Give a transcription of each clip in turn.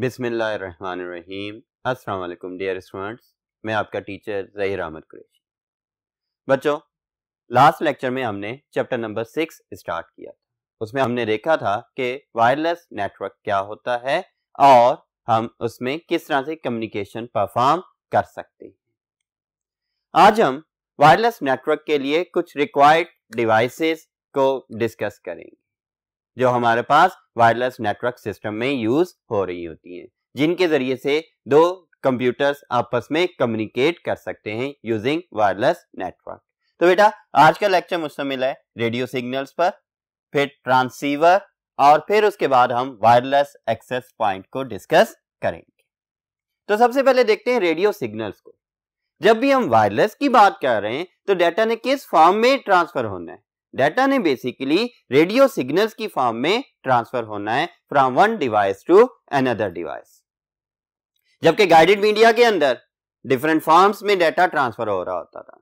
बिसमीम अस्सलाम dear students मैं आपका टीचर जहीर अहमद कुरेशी बच्चों लास्ट लेक्चर में हमने चैप्टर नंबर सिक्स स्टार्ट किया था उसमें हमने देखा था कि वायरलेस नेटवर्क क्या होता है और हम उसमें किस तरह से कम्युनिकेशन परफॉर्म कर सकते हैं आज हम वायरलेस नेटवर्क के लिए कुछ रिक्वायर्ड डिवाइसेस को डिस्कस करेंगे जो हमारे पास वायरलेस नेटवर्क सिस्टम में यूज हो रही होती हैं जिनके जरिए से दो कंप्यूटर्स आपस में कम्युनिकेट कर सकते हैं यूजिंग वायरलेस नेटवर्क तो बेटा आज का लेक्चर मुझसे मिला है रेडियो सिग्नल्स पर फिर ट्रांसीवर और फिर उसके बाद हम वायरलेस एक्सेस पॉइंट को डिस्कस करेंगे तो सबसे पहले देखते हैं रेडियो सिग्नल्स को जब भी हम वायरलेस की बात कर रहे हैं तो डाटा ने किस फॉर्म में ट्रांसफर होना है डाटा ने बेसिकली रेडियो सिग्नल्स की फॉर्म में ट्रांसफर होना है from one device to another device जबकि गाइडेड मीडिया के अंदर डिफरेंट फॉर्म्स में डाटा ट्रांसफर हो रहा होता था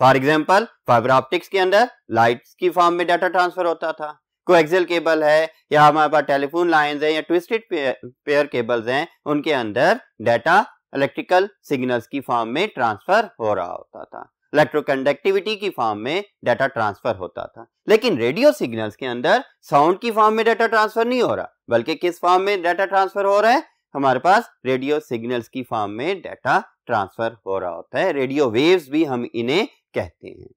फॉर एग्जाम्पल फाइबर ऑप्टिक्स के अंदर लाइट्स की फॉर्म में डाटा ट्रांसफर होता था कोएक्सल केबल है या हमारे पास टेलीफोन लाइन है या ट्विस्टेड पेयर केबल्स हैं उनके अंदर डाटा इलेक्ट्रिकल सिग्नल्स की फॉर्म में ट्रांसफर हो रहा होता था इलेक्ट्रोकंडक्टिविटी की फॉर्म में डाटा ट्रांसफर होता था लेकिन रेडियो सिग्नल्स के अंदर साउंड की फॉर्म में डाटा ट्रांसफर नहीं हो रहा बल्कि किस फॉर्म में डाटा ट्रांसफर हो रहा है हमारे पास रेडियो सिग्नल्स की फॉर्म में डाटा ट्रांसफर हो रहा होता है रेडियो वेव्स भी हम इन्हें कहते हैं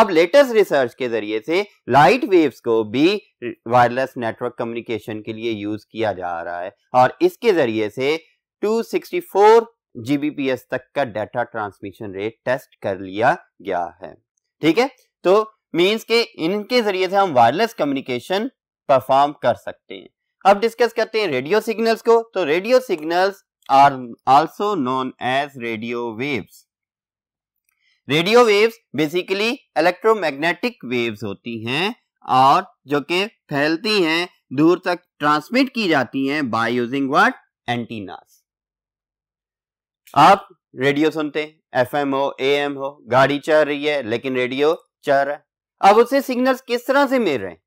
अब लेटेस्ट रिसर्च के जरिए से लाइट वेव्स को भी वायरलेस नेटवर्क कम्युनिकेशन के लिए यूज किया जा रहा है और इसके जरिए से 264 जीबीपीएस तक का डाटा ट्रांसमिशन रेट टेस्ट कर लिया गया है ठीक है तो मींस के इनके जरिए से हम वायरलेस कम्युनिकेशन परफॉर्म कर सकते हैं अब डिस्कस करते हैं रेडियो सिग्नल्स को तो radio signals are also known as radio waves radio waves basically electromagnetic waves होती हैं और जो कि फैलती हैं दूर तक ट्रांसमिट की जाती हैं बाय यूजिंग व्हाट एंटीना आप रेडियो सुनते हैं एम हो एम हो गाड़ी चल रही है लेकिन रेडियो चल रहा है अब उसे सिग्नल्स किस तरह से मिल रहे हैं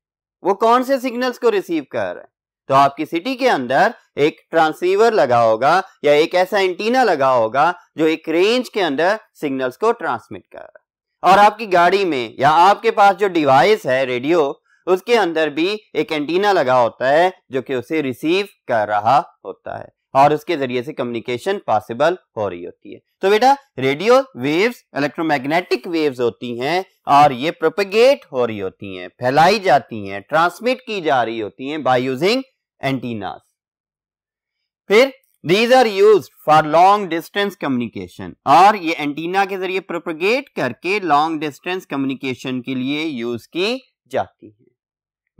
वो कौन से सिग्नल्स को रिसीव कर रहा है तो आपकी सिटी के अंदर एक ट्रांसीवर लगा होगा या एक ऐसा एंटीना लगा होगा जो एक रेंज के अंदर सिग्नल्स को ट्रांसमिट कर रहा है और आपकी गाड़ी में या आपके पास जो डिवाइस है रेडियो उसके अंदर भी एक एंटीना लगा होता है जो कि उसे रिसीव कर रहा होता है और उसके जरिए से कम्युनिकेशन पॉसिबल हो रही होती है तो बेटा रेडियो वेव्स इलेक्ट्रोमैग्नेटिक वेव्स होती हैं और ये प्रोपेगेट हो रही होती हैं फैलाई जाती हैं ट्रांसमिट की जा रही होती हैं बाय यूजिंग एंटीनास फिर these are use for long distance communication और ये एंटीना के जरिए प्रोपोगेट करके लॉन्ग डिस्टेंस कम्युनिकेशन के लिए यूज की जाती है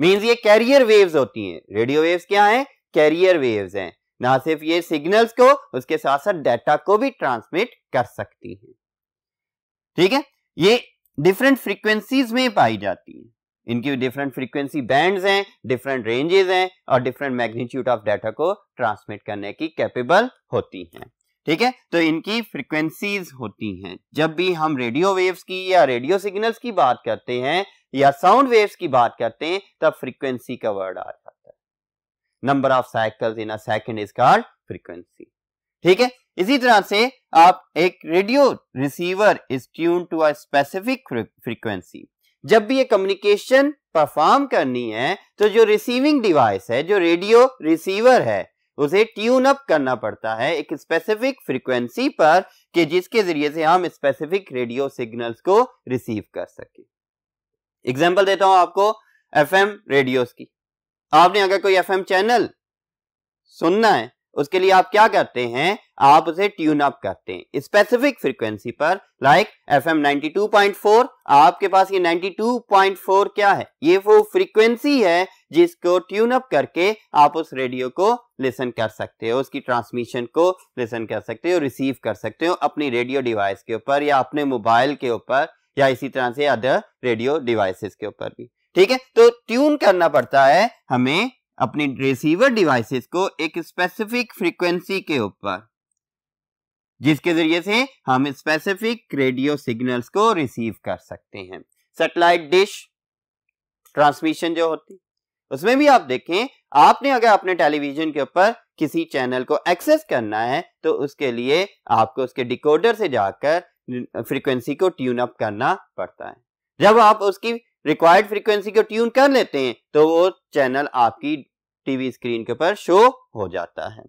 मीन्स ये कैरियर वेव्स होती हैं रेडियो वेव्स क्या है कैरियर वेव्स हैं ना सिर्फ ये सिग्नल्स को उसके साथ साथ डाटा को भी ट्रांसमिट कर सकती है ठीक है ये डिफरेंट फ्रीक्वेंसीज में पाई जाती है इनकी डिफरेंट फ्रीक्वेंसी बैंड्स हैं डिफरेंट रेंजेस हैं और डिफरेंट मैग्नीट्यूड ऑफ डाटा को ट्रांसमिट करने की कैपेबल होती हैं ठीक है तो इनकी फ्रीक्वेंसीज होती हैं जब भी हम रेडियो वेव्स की या रेडियो सिग्नल्स की बात करते हैं या साउंड वेव्स की बात करते हैं तब फ्रीक्वेंसी का वर्ड आता है number of cycles in a second is called frequency ठीक है इसी तरह से आप एक radio receiver is tune to a specific frequency जब भी ये कम्युनिकेशन परफॉर्म करनी है तो जो रिसीविंग डिवाइस है जो रेडियो रिसीवर है उसे ट्यून अप करना पड़ता है एक स्पेसिफिक फ्रीक्वेंसी पर कि जिसके जरिए से हम स्पेसिफिक रेडियो सिग्नल्स को रिसीव कर सके एग्जांपल देता हूं आपको एफएम रेडियोस की आपने अगर कोई एफएम चैनल सुनना है उसके लिए आप क्या करते हैं आप उसे ट्यून अप करते हैं स्पेसिफिक फ्रीक्वेंसी पर लाइक एफ एम आपके पास ये 92.4 क्या है ये वो फ्रीक्वेंसी है जिसको ट्यून अप करके आप उस रेडियो को लिसन कर सकते हो उसकी ट्रांसमिशन को लिसन कर सकते हो रिसीव कर सकते हो अपनी रेडियो डिवाइस के ऊपर या अपने मोबाइल के ऊपर या इसी तरह से अदर रेडियो डिवाइसेस के ऊपर भी ठीक है तो ट्यून करना पड़ता है हमें अपनी रिसीवर डिवाइसेस को एक स्पेसिफिक फ्रीक्वेंसी के ऊपर जिसके जरिए से हम स्पेसिफिक रेडियो सिग्नल्स को रिसीव कर सकते हैं सेटेलाइट डिश ट्रांसमिशन जो होती उसमें भी आप देखें आपने अगर अपने टेलीविजन के ऊपर किसी चैनल को एक्सेस करना है तो उसके लिए आपको उसके डिकोडर से जाकर फ्रीक्वेंसी को ट्यून अप करना पड़ता है जब आप उसकी रिक्वायर्ड फ्रीक्वेंसी को ट्यून कर लेते हैं तो वो चैनल आपकी टीवी स्क्रीन के ऊपर शो हो जाता है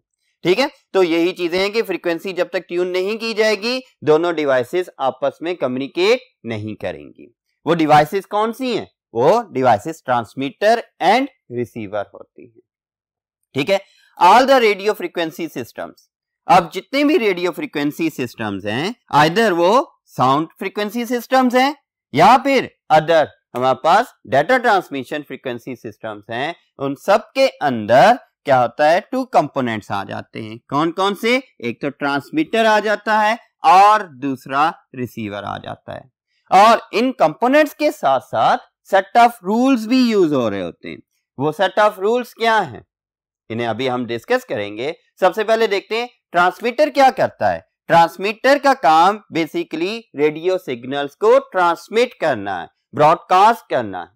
ठीक है तो यही चीजें हैं कि फ्रीक्वेंसी जब तक ट्यून नहीं की जाएगी दोनों डिवाइसेस आपस में कम्युनिकेट नहीं करेंगी वो डिवाइसेस कौन सी हैं वो डिवाइसेस ट्रांसमीटर एंड रिसीवर होती है ठीक है all the radio frequency systems अब जितने भी रेडियो फ्रीक्वेंसी सिस्टम्स हैं आइदर वो साउंड फ्रीक्वेंसी सिस्टम्स हैं या फिर अदर हमारे पास डेटा ट्रांसमिशन फ्रीक्वेंसी सिस्टम्स हैं उन सब के अंदर क्या होता है टू कंपोनेंट्स आ जाते हैं कौन कौन से एक तो ट्रांसमीटर आ जाता है और दूसरा रिसीवर आ जाता है और इन कंपोनेंट्स के साथ साथ सेट ऑफ रूल्स भी यूज हो रहे होते हैं वो सेट ऑफ रूल्स क्या है इन्हें अभी हम डिस्कस करेंगे सबसे पहले देखते हैं ट्रांसमीटर क्या करता है ट्रांसमीटर का काम बेसिकली रेडियो सिग्नल्स को ट्रांसमिट करना है ब्रॉडकास्ट करना है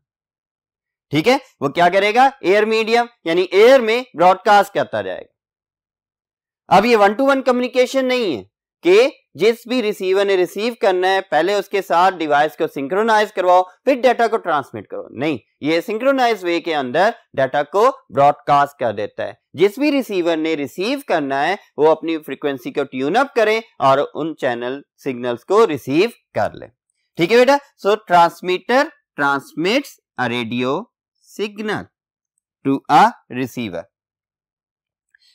ठीक है वो क्या करेगा एयर मीडियम यानी एयर में ब्रॉडकास्ट करता जाएगा अब ये वन टू वन कम्युनिकेशन नहीं है कि जिस भी रिसीवर ने रिसीव करना है पहले उसके साथ डिवाइस को सिंक्रोनाइज करवाओ फिर डाटा को ट्रांसमिट करो नहीं ये सिंक्रोनाइज वे के अंदर डाटा को ब्रॉडकास्ट कर देता है जिस भी रिसीवर ने रिसीव करना है वो अपनी फ्रीक्वेंसी को ट्यून अप करें और उन चैनल सिग्नल्स को रिसीव कर ले ठीक है बेटा so transmitter transmits a radio signal to a receiver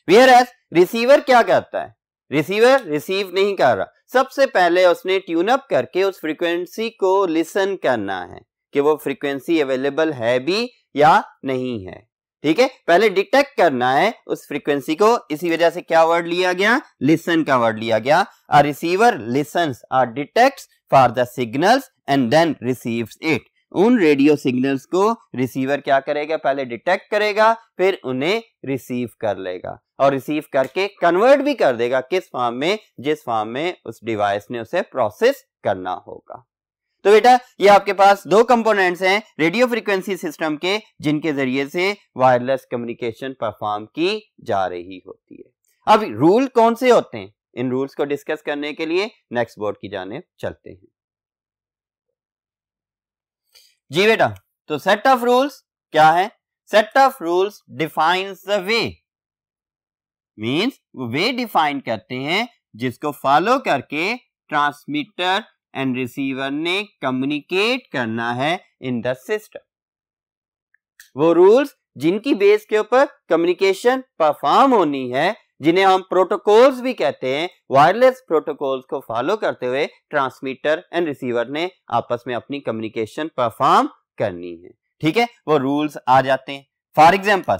whereas receiver क्या करता है रिसीवर रिसीव नहीं कर रहा सबसे पहले उसने ट्यून अप करके उस फ्रीक्वेंसी को लिसन करना है कि वो फ्रीक्वेंसी अवेलेबल है भी या नहीं है ठीक है पहले डिटेक्ट करना है उस फ्रीक्वेंसी को इसी वजह से क्या वर्ड लिया गया लिसन का वर्ड लिया गया a receiver listen uh detect for the signals and then receives it उन रेडियो सिग्नल्स को रिसीवर क्या करेगा पहले डिटेक्ट करेगा फिर उन्हें रिसीव कर लेगा और रिसीव करके कन्वर्ट भी कर देगा किस फॉर्म में जिस फॉर्म में उस डिवाइस ने उसे प्रोसेस करना होगा तो बेटा ये आपके पास दो कंपोनेंट्स हैं रेडियो फ्रीक्वेंसी सिस्टम के जिनके जरिए से वायरलेस कम्युनिकेशन परफॉर्म की जा रही होती है अब रूल कौन से होते हैं इन रूल्स को डिस्कस करने के लिए नेक्स्ट बोर्ड की जाने चलते हैं जी बेटा तो सेट ऑफ रूल्स क्या है set of rules define the way means way define करते हैं जिसको फॉलो करके ट्रांसमीटर एंड रिसीवर ने कम्युनिकेट करना है इन द सिस्टम वो रूल्स जिनकी बेस के ऊपर कम्युनिकेशन परफॉर्म होनी है जिन्हें हम प्रोटोकॉल्स भी कहते हैं वायरलेस प्रोटोकॉल्स को फॉलो करते हुए ट्रांसमीटर एंड रिसीवर ने आपस में अपनी कम्युनिकेशन परफॉर्म करनी है ठीक है वो रूल्स आ जाते हैं for example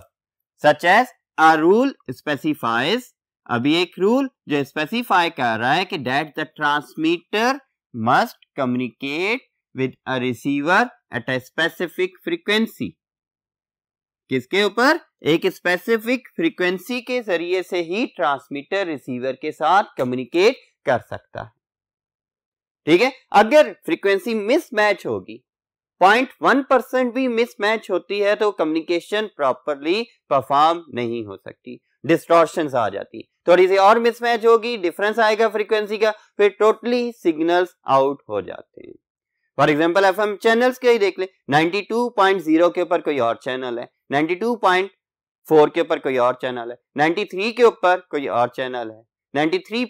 such as a rule specifies अभी एक रूल जो स्पेसिफाई कर रहा है कि that the transmitter must communicate with a receiver at a specific frequency किसके ऊपर एक स्पेसिफिक फ्रीक्वेंसी के जरिए से ही ट्रांसमीटर रिसीवर के साथ कम्युनिकेट कर सकता है ठीक है अगर फ्रीक्वेंसी मिसमैच होगी पॉइंट वन परसेंट भी मिसमैच होती है तो कम्युनिकेशन प्रॉपरली परफॉर्म नहीं हो सकती डिस्टॉर्शन आ जाती थोड़ी सी और मिसमैच होगी डिफरेंस आएगा फ्रीक्वेंसी का फिर टोटली सिग्नल्स आउट हो जाते हैं for example F M channels के ही देख ले 92.0 के ऊपर कोई और चैनल है 92.4 के ऊपर कोई और चैनल है 93 के ऊपर कोई और चैनल है 93.2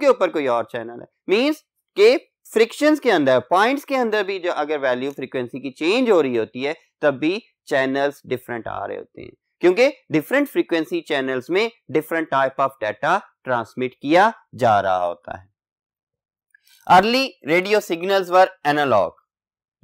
के ऊपर कोई और चैनल है मीन्स के फ्रिक्शन के अंदर पॉइंट्स के अंदर भी जो अगर वैल्यू फ्रिक्वेंसी की चेंज हो रही होती है तब भी चैनल्स डिफरेंट आ रहे होते हैं क्योंकि डिफरेंट फ्रीक्वेंसी चैनल्स में different type of data transmit किया जा रहा होता है early radio signals were analog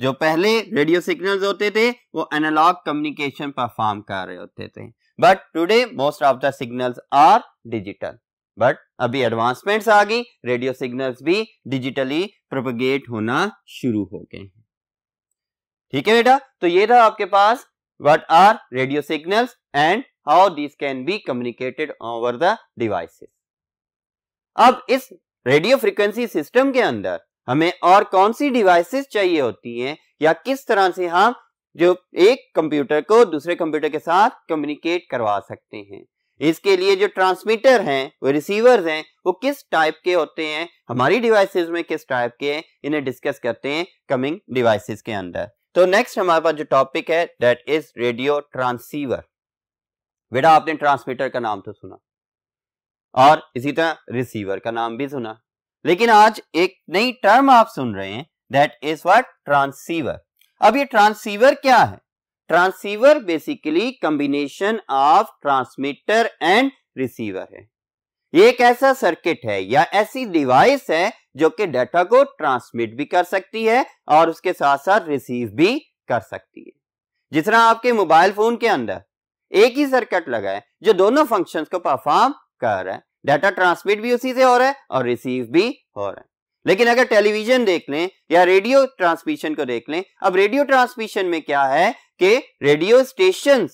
जो पहले रेडियो सिग्नल्स होते थे वो एनालॉग कम्युनिकेशन परफॉर्म कर रहे होते थे but today most of the signals are digital but अभी एडवांसमेंट्स आ गई रेडियो सिग्नल्स भी डिजिटली प्रोपगेट होना शुरू हो गए हैं ठीक है बेटा तो ये था आपके पास what are radio signals and how this can be communicated over the devices अब इस रेडियो फ्रिक्वेंसी सिस्टम के अंदर हमें और कौन सी डिवाइसेस चाहिए होती हैं या किस तरह से हम जो एक कंप्यूटर को दूसरे कंप्यूटर के साथ कम्युनिकेट करवा सकते हैं इसके लिए जो ट्रांसमीटर हैं वो रिसीवर्स हैं वो किस टाइप के होते हैं हमारी डिवाइसेस में किस टाइप के हैं इन्हें डिस्कस करते हैं कमिंग डिवाइसेस के अंदर तो नेक्स्ट हमारे पास जो टॉपिक है दैट इज रेडियो ट्रांसीवर बेटा आपने ट्रांसमीटर का नाम तो सुना और इसी तरह रिसीवर का नाम भी सुना लेकिन आज एक नई टर्म आप सुन रहे हैं दैट इज व्हाट ट्रांसीवर अब ये ट्रांसीवर क्या है transceiver basically combination of transmitter and receiver है ये एक ऐसा सर्किट है या ऐसी डिवाइस है जो कि डाटा को ट्रांसमिट भी कर सकती है और उसके साथ साथ रिसीव भी कर सकती है जिस तरह आपके मोबाइल फोन के अंदर एक ही सर्किट लगा है जो दोनों फंक्शंस को परफॉर्म कह रहा है डाटा ट्रांसमिट भी उसी से हो रहा है और रिसीव भी हो रहा है लेकिन अगर टेलीविजन देख लें या रेडियो ट्रांसमिशन को देख लें अब रेडियो ट्रांसमिशन में क्या है कि रेडियो स्टेशन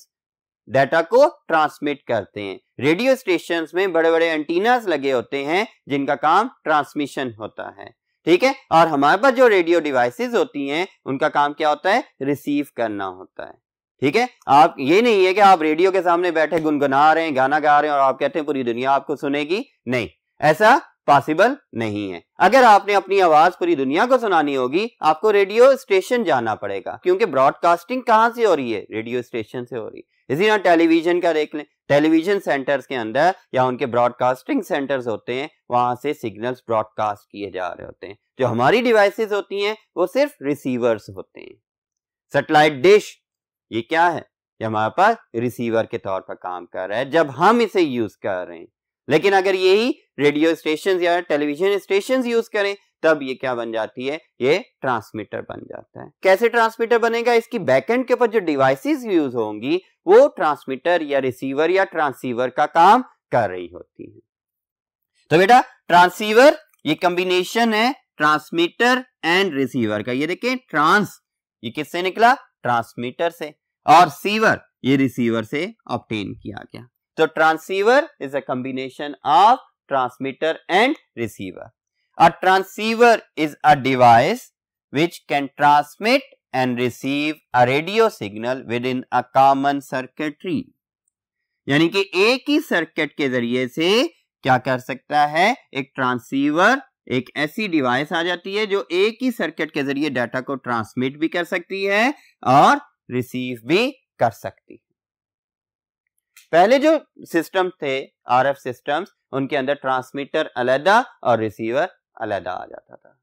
डाटा को ट्रांसमिट करते हैं रेडियो स्टेशन में बड़े बड़े एंटीनास लगे होते हैं जिनका काम ट्रांसमिशन होता है ठीक है और हमारे पास जो रेडियो डिवाइसेस होती हैं उनका काम क्या होता है रिसीव करना होता है ठीक है आप ये नहीं है कि आप रेडियो के सामने बैठे गुनगुना रहे हैं गाना गा रहे हैं और आप कहते हैं पूरी दुनिया आपको सुनेगी नहीं ऐसा पॉसिबल नहीं है अगर आपने अपनी आवाज पूरी दुनिया को सुनानी होगी आपको रेडियो स्टेशन जाना पड़ेगा क्योंकि ब्रॉडकास्टिंग कहाँ से हो रही है रेडियो स्टेशन से हो रही है इसी तरह टेलीविजन का देख लें टेलीविजन सेंटर्स के अंदर या उनके ब्रॉडकास्टिंग सेंटर्स होते हैं वहां से सिग्नल्स ब्रॉडकास्ट किए जा रहे होते हैं जो हमारी डिवाइसेस होती हैं वो सिर्फ रिसीवर्स होते हैं सेटेलाइट डिश ये क्या है ये हमारे पास रिसीवर के तौर पर काम कर रहा है जब हम इसे यूज कर रहे हैं लेकिन अगर यही रेडियो स्टेशन या टेलीविजन स्टेशन यूज करें तब ये क्या बन जाती है ये ट्रांसमीटर बन जाता है कैसे ट्रांसमीटर बनेगा इसकी बैकएंड के ऊपर जो डिवाइसेस यूज होंगी वो ट्रांसमीटर या रिसीवर या ट्रांसीवर का काम कर रही होती है तो बेटा ट्रांसीवर ये कॉम्बिनेशन है ट्रांसमीटर एंड रिसीवर का ये देखिए ट्रांस ये किससे निकला ट्रांसमीटर से और सीवर ये रिसीवर से ऑप्टेन किया गया तो transceiver is a combination of and receiver a transceiver is a device which can transmit and receive a radio signal within a common circuitry यानी कि एक ही सर्किट के जरिए से क्या कर सकता है एक ट्रांसीवर एक ऐसी डिवाइस आ जाती है जो एक ही सर्किट के जरिए डाटा को ट्रांसमिट भी कर सकती है और रिसीव भी कर सकती है पहले जो सिस्टम थे आरएफ सिस्टम्स उनके अंदर ट्रांसमीटर अलहदा और रिसीवर अलहदा आ जाता था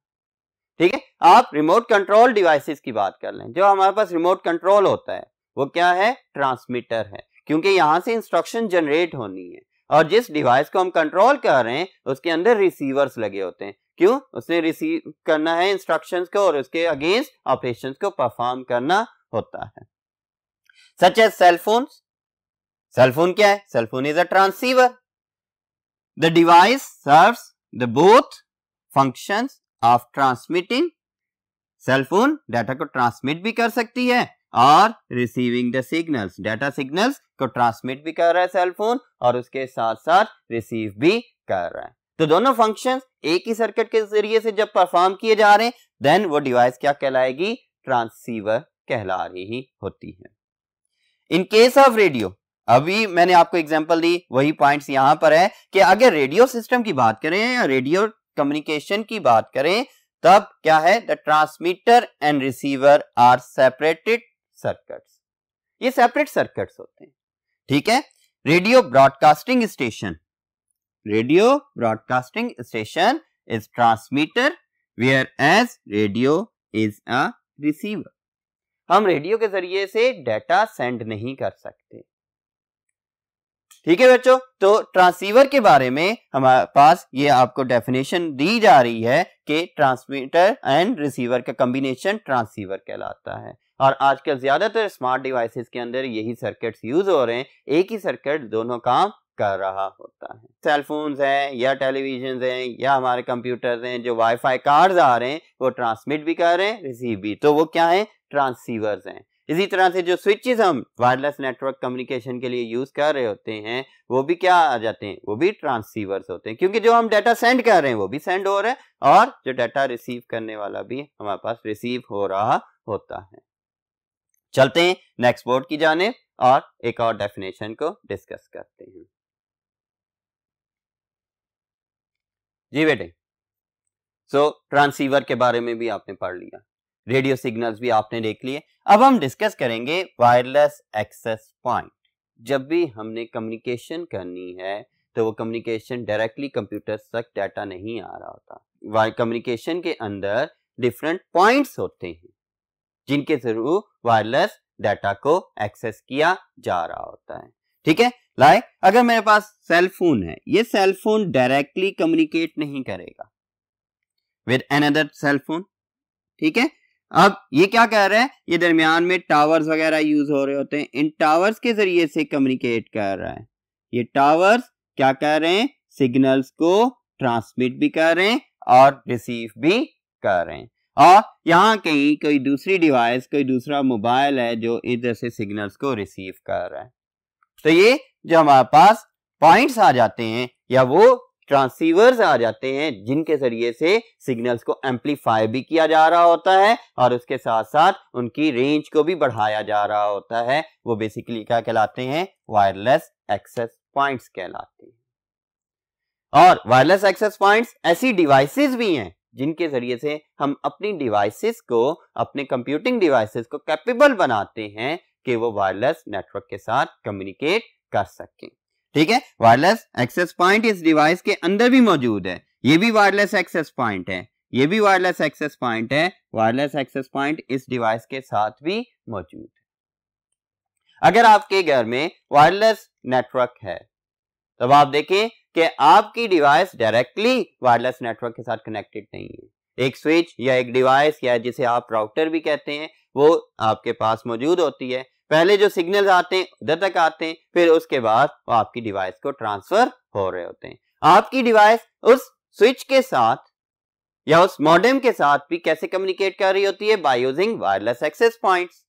ठीक है आप रिमोट कंट्रोल डिवाइसेस की बात कर लें जो हमारे पास रिमोट कंट्रोल होता है वो क्या है ट्रांसमीटर है क्योंकि यहां से इंस्ट्रक्शन जनरेट होनी है और जिस डिवाइस को हम कंट्रोल कर रहे हैं उसके अंदर रिसीवर्स लगे होते हैं क्यों उसने रिसीव करना है इंस्ट्रक्शंस को और उसके अगेंस्ट ऑपरेशंस को परफॉर्म करना होता है सच एज सेलफोन सेलफोन क्या है cellphone is a transceiver the device serve the both function of transmitting cellphone data को ट्रांसमिट भी कर सकती है और receiving the signals data signals को ट्रांसमिट भी कर रहा है सेलफोन और उसके साथ साथ रिसीव भी कर रहा है तो दोनों फंक्शन एक ही सर्किट के जरिए से जब परफॉर्म किए जा रहे हैं देन वो डिवाइस क्या कहलाएगी ट्रांसीवर कहला रही होती है इन केस ऑफ रेडियो अभी मैंने आपको एग्जांपल दी वही पॉइंट्स यहां पर है कि अगर रेडियो सिस्टम की बात करें या रेडियो कम्युनिकेशन की बात करें तब क्या है the transmitter and receiver are separated circuits ये सेपरेट सर्किट्स होते हैं ठीक है radio broadcasting station radio broadcasting station is transmitter whereas radio is a receiver हम रेडियो के जरिए से डाटा सेंड नहीं कर सकते ठीक है बच्चों तो ट्रांसीवर के बारे में हमारे पास ये आपको डेफिनेशन दी जा रही है कि ट्रांसमीटर एंड रिसीवर का कॉम्बिनेशन ट्रांसीवर कहलाता है और आजकल ज्यादातर स्मार्ट डिवाइसेस के अंदर यही सर्किट्स यूज हो रहे हैं एक ही सर्किट दोनों काम कर रहा होता है सेलफोन्स हैं या टेलीविजन हैं या हमारे कंप्यूटर्स हैं जो वाईफाई कार्ड्स आ रहे हैं वो ट्रांसमिट भी कर रहे हैं रिसीव भी तो वो क्या है ट्रांसीवर्स हैं इसी तरह से जो स्विचेस हम वायरलेस नेटवर्क कम्युनिकेशन के लिए यूज़ कर रहे होते हैं वो भी क्या आ जाते हैं वो भी ट्रांसीवर्स होते हैं क्योंकि जो हम डाटा सेंड कर रहे हैं वो भी सेंड हो रहा है और जो डाटा रिसीव करने वाला भी हमारे पास रिसीव हो रहा होता है चलते हैं नेक्स्ट बोर्ड की जाने और एक और डेफिनेशन को डिस्कस करते हैं जी बेटे सो so, ट्रांसीवर के बारे में भी आपने पढ़ लिया रेडियो सिग्नल्स भी आपने देख लिए अब हम डिस्कस करेंगे वायरलेस एक्सेस पॉइंट जब भी हमने कम्युनिकेशन करनी है तो वो कम्युनिकेशन डायरेक्टली कंप्यूटर तक डाटा नहीं आ रहा होता कम्युनिकेशन के अंदर डिफरेंट पॉइंट्स होते हैं जिनके थ्रू वायरलेस डाटा को एक्सेस किया जा रहा होता है ठीक है लाइक अगर मेरे पास सेल फोन है ये सेल फोन डायरेक्टली कम्युनिकेट नहीं करेगा विद अदर सेल फोन ठीक है अब ये क्या कह रहा है ये दरमियान में टावर्स वगैरह यूज हो रहे होते हैं इन टावर्स के जरिए से कम्युनिकेट कर रहा है ये टावर्स क्या कह रहे हैं सिग्नल्स को ट्रांसमिट भी कर रहे हैं और रिसीव भी कर रहे हैं और यहाँ कहीं कोई दूसरी डिवाइस कोई दूसरा मोबाइल है जो इधर से सिग्नल्स को रिसीव कर रहा है तो ये जो हमारे पास पॉइंट्स आ जाते हैं या वो ट्रांसीवर्स आ जाते हैं जिनके जरिए से सिग्नल्स को एम्पलीफाई भी किया जा रहा होता है और उसके साथ साथ उनकी रेंज को भी बढ़ाया जा रहा होता है वो बेसिकली क्या कहलाते हैं वायरलेस एक्सेस पॉइंट्स कहलाते हैं और वायरलेस एक्सेस पॉइंट्स ऐसी डिवाइसेस भी हैं जिनके जरिए से हम अपनी डिवाइसेस को अपने कंप्यूटिंग डिवाइसेस को कैपेबल बनाते हैं कि वो वायरलेस नेटवर्क के साथ कम्युनिकेट कर सकें ठीक है वायरलेस एक्सेस पॉइंट इस डिवाइस के अंदर भी मौजूद है ये भी वायरलेस एक्सेस पॉइंट है ये भी वायरलेस एक्सेस पॉइंट है वायरलेस एक्सेस पॉइंट इस डिवाइस के साथ भी मौजूद है अगर आपके घर में वायरलेस नेटवर्क है तब आप देखें कि आपकी डिवाइस डायरेक्टली वायरलेस नेटवर्क के साथ कनेक्टेड नहीं है एक स्विच या एक डिवाइस या जिसे आप राउटर भी कहते हैं वो आपके पास मौजूद होती है पहले जो सिग्नल आते हैं उधर तक आते हैं फिर उसके बाद वो आपकी डिवाइस को ट्रांसफर हो रहे होते हैं आपकी डिवाइस उस स्विच के साथ या उस मॉडेम के साथ भी कैसे कम्युनिकेट कर रही होती है by using wireless access points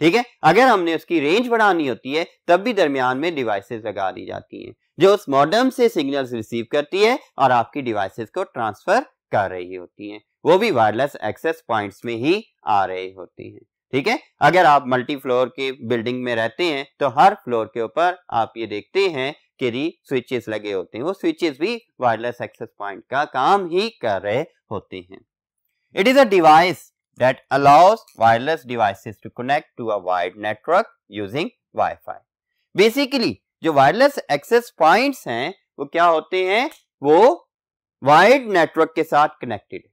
ठीक है अगर हमने उसकी रेंज बढ़ानी होती है तब भी दरमियान में डिवाइसेस लगा दी जाती हैं जो उस मॉडर्म से सिग्नल्स रिसीव करती है और आपकी डिवाइसेस को ट्रांसफर कर रही होती हैं वो भी वायरलेस एक्सेस पॉइंट्स में ही आ रहे होती हैं ठीक है अगर आप मल्टी फ्लोर के बिल्डिंग में रहते हैं तो हर फ्लोर के ऊपर आप ये देखते हैं के री स्विचेस लगे होते हैं वो स्विचेस भी वायरलेस एक्सेस पॉइंट का काम ही कर रहे होते हैं it is a device that allows wireless devices to connect to a wide network using wifi basically जो वायरलेस एक्सेस पॉइंट्स हैं वो क्या होते हैं वो वाइड नेटवर्क के साथ कनेक्टेड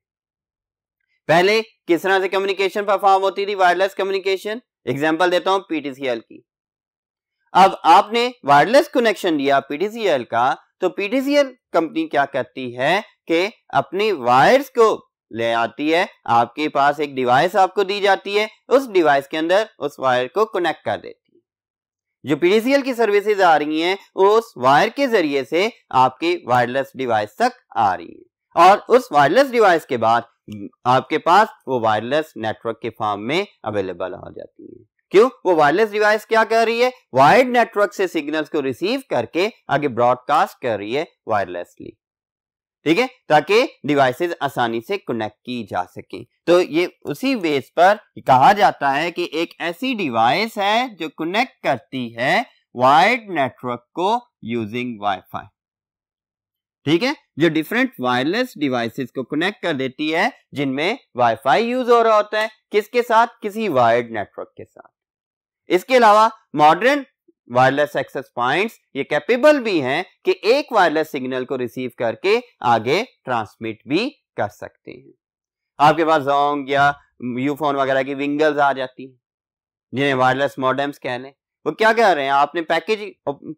पहले किस तरह से कम्युनिकेशन परफॉर्म होती थी वायरलेस कम्युनिकेशन एग्जाम्पल देता हूं पीटीसीएल की अब आपने वायरलेस कनेक्शन दिया पीटीसीएल का तो पीटीसीएल कंपनी क्या करती है कि अपनी वायर्स को ले आती है आपके पास एक डिवाइस आपको दी जाती है उस डिवाइस के अंदर उस वायर को कनेक्ट कर देती है जो पीटीसीएल की सर्विसेज आ रही हैं उस वायर के जरिए से आपके वायरलेस डिवाइस तक आ रही है और उस वायरलेस डिवाइस के बाद आपके पास वो वायरलेस नेटवर्क के फॉर्म में अवेलेबल हो जाती है क्यों वो वायरलेस डिवाइस क्या कर रही है वायर्ड नेटवर्क से सिग्नल्स को रिसीव करके आगे ब्रॉडकास्ट कर रही है वायरलेसली ठीक है ताकि डिवाइसेस आसानी से कनेक्ट की जा सके तो ये उसी बेस पर कहा जाता है कि एक ऐसी डिवाइस है जो कनेक्ट करती है वायर्ड नेटवर्क को यूजिंग वाईफाई ठीक है जो डिफरेंट वायरलेस डिवाइसेस को कनेक्ट कर देती है जिनमें वाईफाई यूज हो रहा होता है किसके साथ किसी वायर्ड नेटवर्क के साथ इसके अलावा मॉडर्न वायरलेस एक्सेस पॉइंट्स ये कैपेबल भी हैं कि एक वायरलेस सिग्नल को रिसीव करके आगे ट्रांसमिट भी कर सकते हैं आपके पास जोंग या यूफोन वगैरह की विंगल्स आ जाती हैं जिन्हें वायरलेस मॉडेम्स कह लें वो क्या कह रहे हैं आपने पैकेज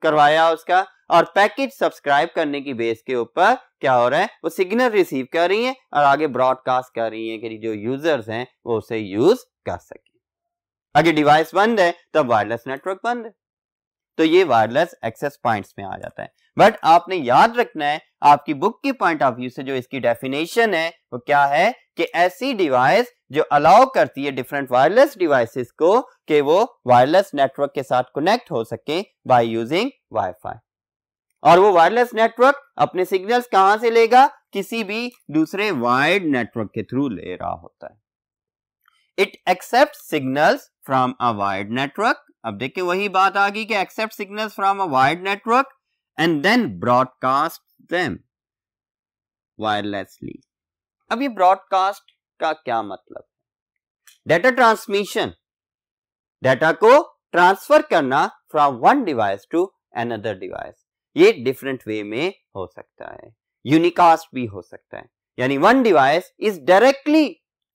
करवाया उसका और पैकेज सब्सक्राइब करने की बेस के ऊपर क्या हो रहा है वो सिग्नल रिसीव कर रही है और आगे ब्रॉडकास्ट कर रही है कि जो यूजर्स हैं वो उसे यूज कर सके अगर डिवाइस बंद है तब वायरलेस नेटवर्क बंद है तो ये वायरलेस एक्सेस पॉइंट्स में आ जाता है बट आपने याद रखना है आपकी बुक की पॉइंट ऑफ व्यू से जो इसकी डेफिनेशन है वो क्या है कि ऐसी डिवाइस जो अलाउ करती है डिफरेंट वायरलेस डिवाइसेस को कि वो वायरलेस नेटवर्क के साथ कनेक्ट हो सके बाय यूजिंग वाईफाई और वो वायरलेस नेटवर्क अपने सिग्नल्स कहां से लेगा किसी भी दूसरे वायर्ड नेटवर्क के थ्रू ले रहा होता है it accept signals from a wired network अब देखिए वही बात आ गई कि accept signals from a wired network and then broadcast them wirelessly अब ये ब्रॉडकास्ट का क्या मतलब है डेटा ट्रांसमिशन डेटा को ट्रांसफर करना from one device to another device ये डिफरेंट वे में हो सकता है यूनिकास्ट भी हो सकता है यानी one device is directly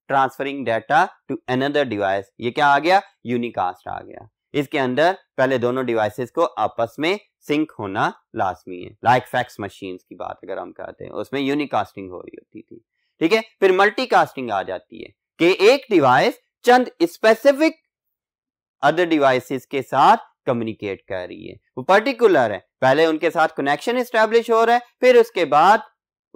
transferring data to another device ये क्या आ गया यूनिकास्ट आ गया इसके अंदर पहले दोनों डिवाइसेस को आपस में सिंक होना लाजमी है लाइक फैक्स मशीन की बात अगर हम कहते हैं उसमें यूनिकास्टिंग हो रही होती थी ठीक है फिर मल्टीकास्टिंग आ जाती है कि एक डिवाइस चंद स्पेसिफिक अदर डिवाइसेस के साथ कम्युनिकेट कर रही है वो पर्टिकुलर है पहले उनके साथ कनेक्शन स्टैब्लिश हो रहा है फिर उसके बाद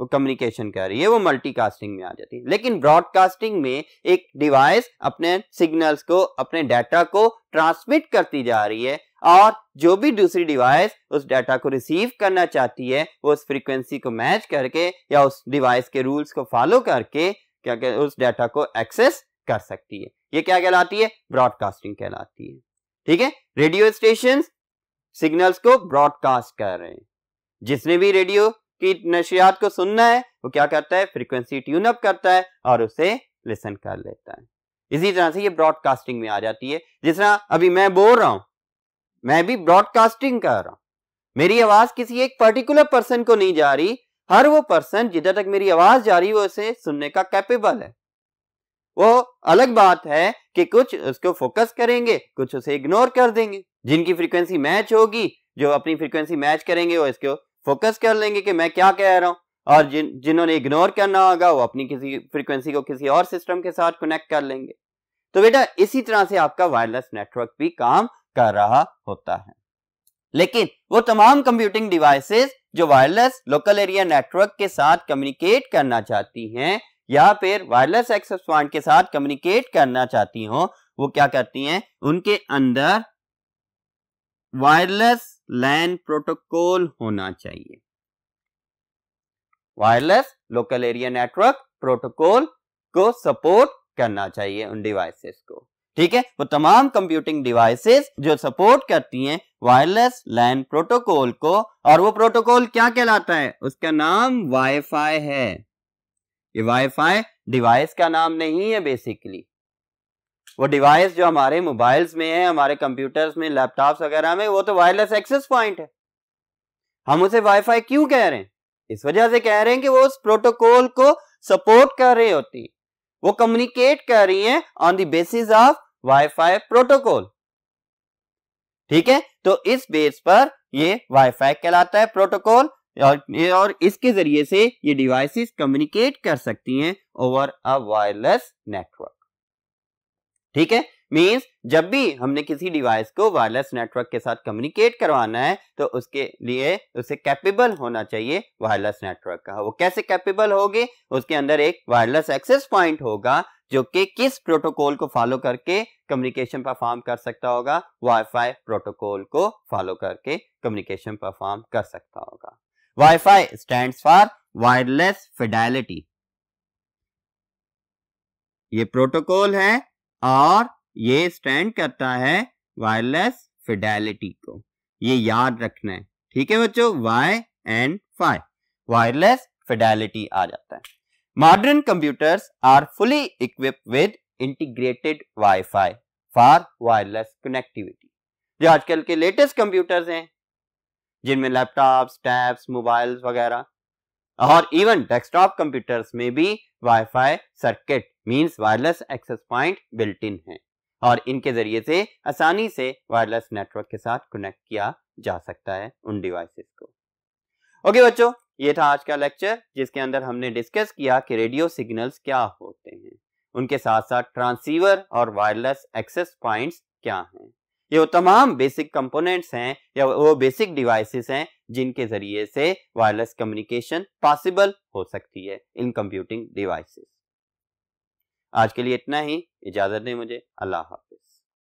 वो कम्युनिकेशन कर रही है वो मल्टीकास्टिंग में आ जाती है लेकिन ब्रॉडकास्टिंग में एक डिवाइस अपने सिग्नल्स को अपने डाटा को ट्रांसमिट करती जा रही है और जो भी दूसरी डिवाइस उस डाटा को रिसीव करना चाहती है वो उस फ्रीक्वेंसी को मैच करके या उस डिवाइस के रूल्स को फॉलो करके क्या कहते उस डाटा को एक्सेस कर सकती है ये क्या कहलाती है ब्रॉडकास्टिंग कहलाती है ठीक है रेडियो स्टेशन सिग्नल्स को ब्रॉडकास्ट कर रहे हैं जिसने भी रेडियो की नशियात को सुनना है वो क्या करता है फ्रीक्वेंसी ट्यून अप करता है और उसे लिसन कर लेता है इसी तरह से ये ब्रॉडकास्टिंग में आ जाती है जिस तरह अभी मैं बोल रहा हूं मैं भी ब्रॉडकास्टिंग कर रहा हूं मेरी आवाज किसी एक पर्टिकुलर पर्सन को नहीं जा रही हर वो पर्सन जिधर तक मेरी आवाज जा रही है वो उसे सुनने का कैपेबल है वो अलग बात है कि कुछ उसको फोकस करेंगे कुछ उसे इग्नोर कर देंगे जिनकी फ्रीक्वेंसी मैच होगी जो अपनी फ्रीक्वेंसी मैच करेंगे वो इसको फोकस कर लेंगे कि मैं क्या कह रहा हूँ और जिन जिन्होंने इग्नोर करना होगा वो अपनी किसी फ्रीक्वेंसी को किसी और सिस्टम के साथ कनेक्ट कर लेंगे तो बेटा इसी तरह से आपका वायरलेस नेटवर्क भी काम कर रहा होता है लेकिन वो तमाम कंप्यूटिंग डिवाइसेस जो वायरलेस लोकल एरिया नेटवर्क के साथ कम्युनिकेट करना चाहती हैं या फिर वायरलेस एक्सेस पॉइंट के साथ कम्युनिकेट करना चाहती हो वो क्या करती हैं उनके अंदर वायरलेस लैन प्रोटोकॉल होना चाहिए wireless local area network protocol को सपोर्ट करना चाहिए उन डिवाइसेस को ठीक है वो तमाम कंप्यूटिंग डिवाइसेस जो सपोर्ट करती हैं वायरलेस लैन प्रोटोकॉल को और वो प्रोटोकॉल क्या कहलाता है उसका नाम वाईफाई है ये वाईफाई डिवाइस का नाम नहीं है बेसिकली वो डिवाइस जो हमारे मोबाइल्स में है हमारे कंप्यूटर्स में लैपटॉप्स वगैरह में वो तो वायरलेस एक्सेस पॉइंट है हम उसे वाईफाई क्यों कह रहे हैं इस वजह से कह रहे हैं कि वो उस प्रोटोकॉल को सपोर्ट कर रही होती वो कम्युनिकेट कर रही है on the basis of wifi protocol ठीक है तो इस बेस पर ये वाईफाई कहलाता है प्रोटोकॉल और और इसके जरिए से ये डिवाइसेस कम्युनिकेट कर सकती हैं ओवर अ वायरलेस नेटवर्क ठीक है मीन्स जब भी हमने किसी डिवाइस को वायरलेस नेटवर्क के साथ कम्युनिकेट करवाना है तो उसके लिए उसे कैपेबल होना चाहिए वायरलेस नेटवर्क का वो कैसे कैपेबल होगी उसके अंदर एक वायरलेस एक्सेस पॉइंट होगा जो कि किस प्रोटोकॉल को फॉलो करके कम्युनिकेशन परफॉर्म कर सकता होगा वाईफाई प्रोटोकॉल को फॉलो करके कम्युनिकेशन परफॉर्म कर सकता होगा wifi stand for wireless fidelity ये प्रोटोकॉल है और ये स्टैंड करता है वायरलेस फिडेलिटी को ये याद रखना है ठीक है बच्चों wi and fi wireless fidelity आ जाता है modern computers are fully equip with integrated wifi for wireless connectivity जो आजकल के लेटेस्ट कंप्यूटर्स हैं जिनमें लैपटॉप्स टैब्स मोबाइल्स वगैरह और इवन डेस्कटॉप कंप्यूटर्स में भी wifi circuit means wireless access point built in है और इनके जरिए से आसानी से वायरलेस नेटवर्क के साथ कनेक्ट किया जा सकता है उन डिवाइसेस को ओके okay, बच्चों ये था आज का लेक्चर जिसके अंदर हमने डिस्कस किया कि रेडियो सिग्नल्स क्या होते हैं उनके साथ साथ ट्रांसीवर और वायरलेस एक्सेस पॉइंट्स क्या हैं ये वो तमाम बेसिक कंपोनेंट्स हैं या वो बेसिक डिवाइसेस हैं जिनके जरिए से वायरलेस कम्युनिकेशन पॉसिबल हो सकती है इन कंप्यूटिंग डिवाइसेस आज के लिए इतना ही इजाजत दें मुझे अल्लाह हाफिज